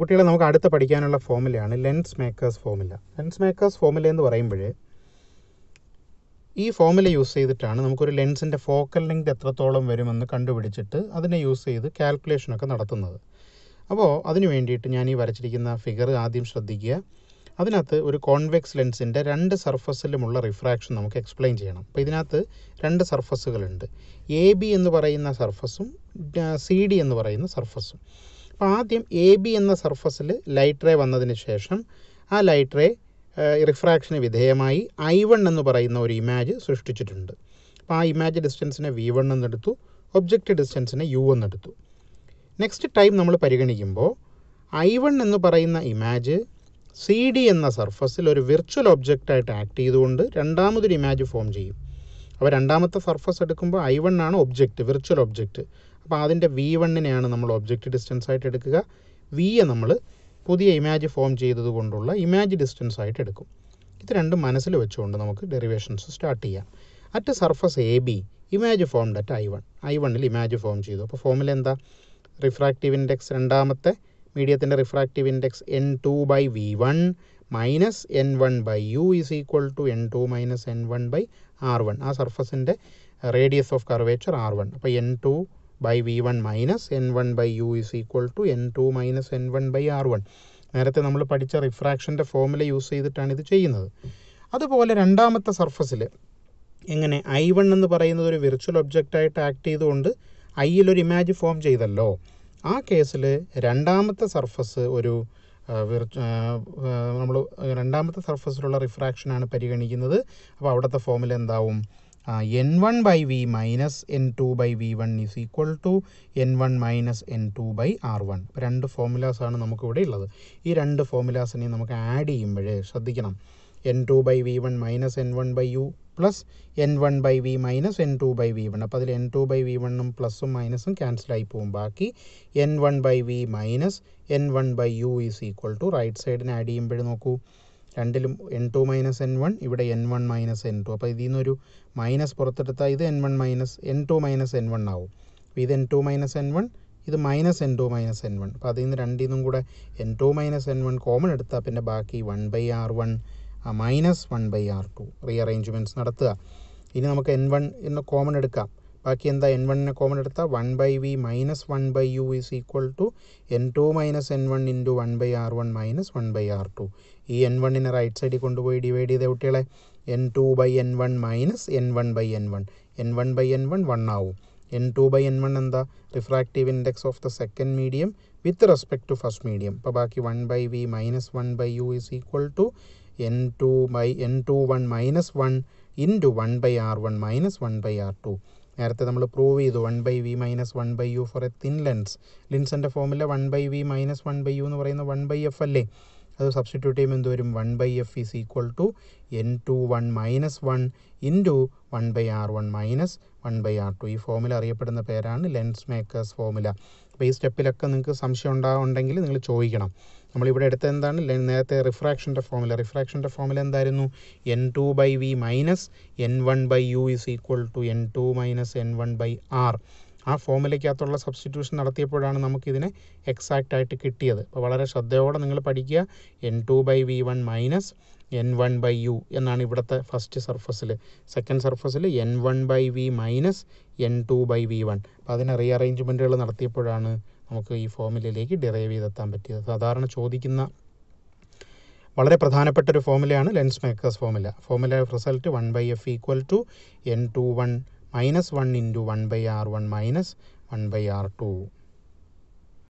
കുട്ടികളെ നമുക്ക് അടുത്ത് പഠിക്കാനുള്ള ഫോമുലയാണ് lens makers formula lens makers formula എന്ന് പറയുമ്പോൾ ഈ ഫോമുല യൂസ് ചെയ്തിട്ടാണ് നമുക്കൊരു ലെൻസിൻ്റെ ഫോക്കൽ ലെങ്ത് എത്രത്തോളം വരുമെന്ന് കണ്ടുപിടിച്ചിട്ട് അതിനെ യൂസ് ചെയ്ത് കാൽക്കുലേഷനൊക്കെ നടത്തുന്നത് അപ്പോൾ അതിന് വേണ്ടിയിട്ട് ഞാൻ ഈ വരച്ചിരിക്കുന്ന ഫിഗർ ആദ്യം ശ്രദ്ധിക്കുക അതിനകത്ത് ഒരു കോൺവെക്സ് ലെൻസിൻ്റെ രണ്ട് സർഫസിലുമുള്ള റിഫ്രാക്ഷൻ നമുക്ക് എക്സ്പ്ലെയിൻ ചെയ്യണം അപ്പോൾ ഇതിനകത്ത് രണ്ട് സർഫസുകളുണ്ട് എ ബി എന്ന് പറയുന്ന സർഫസും സി ഡി എന്ന് പറയുന്ന സർഫസും അപ്പോൾ ആദ്യം എ ബി എന്ന സർഫസിൽ ലൈറ്റ് റേ വന്നതിന് ശേഷം ആ ലൈറ്റ് റേ റിഫ്രാക്ഷന് വിധേയമായി ഐ വൺ എന്ന് പറയുന്ന ഒരു ഇമേജ് സൃഷ്ടിച്ചിട്ടുണ്ട് അപ്പോൾ ആ ഇമേജ് ഡിസ്റ്റൻസിനെ വി വൺ എന്നെടുത്തു ഒബ്ജക്റ്റ് ഡിസ്റ്റൻസിനെ യു എന്നെടുത്തു നെക്സ്റ്റ് ടൈം നമ്മൾ പരിഗണിക്കുമ്പോൾ ഐ വൺ എന്ന് പറയുന്ന ഇമേജ് സി ഡി എന്ന സർഫസിൽ ഒരു വിർച്വൽ ഒബ്ജക്റ്റായിട്ട് ആക്ട് ചെയ്തുകൊണ്ട് രണ്ടാമതൊരു ഇമേജ് ഫോം ചെയ്യും അപ്പോൾ രണ്ടാമത്തെ സർഫസ് എടുക്കുമ്പോൾ ഐ വൺ ആണ് ഒബ്ജക്റ്റ് വിർച്വൽ ഒബ്ജക്റ്റ് അപ്പോൾ അതിൻ്റെ വി വണ്ണിനെയാണ് നമ്മൾ ഒബ്ജക്റ്റ് ഡിസ്റ്റൻസ് ആയിട്ട് എടുക്കുക വിയെ നമ്മൾ പുതിയ ഇമാജ് ഫോം ചെയ്തത് കൊണ്ടുള്ള ഇമാജ് ഡിസ്റ്റൻസ് ആയിട്ട് എടുക്കും ഇത് രണ്ടും മനസ്സിൽ വെച്ചുകൊണ്ട് നമുക്ക് ഡെറിവേഷൻസ് സ്റ്റാർട്ട് ചെയ്യാം at surface A B image formed at I one I വണ്ണിൽ ഇമാജ് ഫോം ചെയ്തു അപ്പോൾ ഫോമിൽ എന്താ റിഫ്രാക്റ്റീവ് ഇൻഡെക്സ് രണ്ടാമത്തെ മീഡിയത്തിൻ്റെ refractive index N two by V one minus N one by U is equal to N two minus N one by R one ആ സർഫസിൻ്റെ radius of curvature R one അപ്പോൾ N two by V one minus N one by U is equal to N two minus N one by R one നേരത്തെ നമ്മൾ പഠിച്ച റിഫ്രാക്ഷൻ്റെ formula use ചെയ്തിട്ടാണ് ഇത് ചെയ്യുന്നത് അതുപോലെ രണ്ടാമത്തെ സർഫസിൽ എങ്ങനെ ഐ വൺ എന്ന് പറയുന്നത് ഒരു വിർച്വൽ ഒബ്ജക്റ്റ് ആയിട്ട് ആക്ട് ചെയ്തുകൊണ്ട് ഐയിലൊരു ഇമാജ് ഫോം ചെയ്തല്ലോ ആ കേസിൽ രണ്ടാമത്തെ സർഫസ് ഒരു നമ്മൾ രണ്ടാമത്തെ സർഫസിലുള്ള റിഫ്രാക്ഷനാണ് പരിഗണിക്കുന്നത് അപ്പോൾ അവിടുത്തെ ഫോമിൽ എന്താവും N one by V minus N two by V one is equal to N one minus N two by R one രണ്ട് ഫോമുലാസാണ് നമുക്കിവിടെ ഉള്ളത് ഈ രണ്ട് ഫോമുലാസിനെ നമുക്ക് ആഡ് ചെയ്യുമ്പോഴേ ശ്രദ്ധിക്കണം N two by V one minus N one by U plus N one by V minus N two by V one അപ്പോൾ അതിൽ എൻ ടു ബൈ വി വണ്ണും പ്ലസും മൈനസും ക്യാൻസലായി പോകും ബാക്കി N one by V minus N one by U is equal to right സൈഡിന് add ചെയ്യുമ്പോൾ നോക്കൂ രണ്ടിലും N two minus N one ഇവിടെ N one minus N two അപ്പോൾ ഇതിൽ നിന്നൊരു മൈനസ് പുറത്തെടുത്താൽ ഇത് N one minus N two minus N one ആവും ഇത് N two minus N one ഇത് minus N two minus N one അപ്പോൾ അതിൽ നിന്ന് രണ്ടിൽ നിന്നും കൂടെ N two minus N one common എടുത്താൽ പിന്നെ ബാക്കി one by R one minus one by R two റീഅറേഞ്ച്മെൻറ്റ്സ് നടത്തുക ഇനി നമുക്ക് എൻ വൺ എന്ന് കോമൺ എടുക്കാം ബാക്കി എന്താ എൻ വണ്ണിനെ കോമൺ എടുത്താൽ one by V minus one by U is equal to N two minus N one into one by R one minus one by R two ഈ എൻ വണ്ണിനെ right സൈഡിൽ കൊണ്ടുപോയി ഡിവൈഡ് ചെയ്ത കുട്ടികളെ N two by N one minus N one by N one N one by N one one ആവും N two by N one എന്താ refractive index of the second medium with respect to first medium അപ്പോൾ ബാക്കി one by V minus one by U is equal to N two by N two one minus one into one by R one minus one by R two നേരത്തെ നമ്മൾ prove ചെയ്തു one by V minus one by U for a thin lens ലിൻസിൻ്റെ ഫോമില് one by V minus one by U എന്ന് പറയുന്ന one by F അല്ലേ അത് substitute ചെയ്യുമ്പോൾ എന്ത് വരും one by F is equal to N two one minus one into one by R one minus by R two ഈ formula അറിയപ്പെടുന്ന പേരാണ് ലെൻസ് മേക്കേഴ്സ് ഫോമുല അപ്പോൾ ഈ സ്റ്റെപ്പിലൊക്കെ നിങ്ങൾക്ക് സംശയം ഉണ്ടാവുണ്ടെങ്കിൽ നിങ്ങൾ ചോദിക്കണം നമ്മളിവിടെ എടുത്ത എന്താണ് നേരത്തെ റിഫ്രാക്ഷൻ്റെ ഫോമുല റിഫ്രാക്ഷൻ്റെ ഫോമുല എന്തായിരുന്നു N two by V minus N one by U is equal to N two minus N one by R ആ ഫോമിലേക്കകത്തുള്ള സബ്സ്റ്റിറ്റ്യൂഷൻ നടത്തിയപ്പോഴാണ് നമുക്കിതിനെ എക്സാക്റ്റ് ആയിട്ട് കിട്ടിയത് അപ്പോൾ വളരെ ശ്രദ്ധയോടെ നിങ്ങൾ പഠിക്കുക N two by V one minus N one by U എന്നാണ് ഇവിടുത്തെ ഫസ്റ്റ് സർഫസിൽ സെക്കൻഡ് സർഫസിൽ N one by V minus N two by V one അപ്പോൾ അതിന് റീഅറേഞ്ച്മെൻറ്റുകൾ നടത്തിയപ്പോഴാണ് നമുക്ക് ഈ ഫോമുലയിലേക്ക് ഡിറൈവ് ചെയ്തെത്താൻ പറ്റിയത് സാധാരണ ചോദിക്കുന്ന വളരെ പ്രധാനപ്പെട്ട ഒരു ഫോമുലയാണ് lens makers formula formula result one by F equal to N two one minus one into one by R one minus one by R to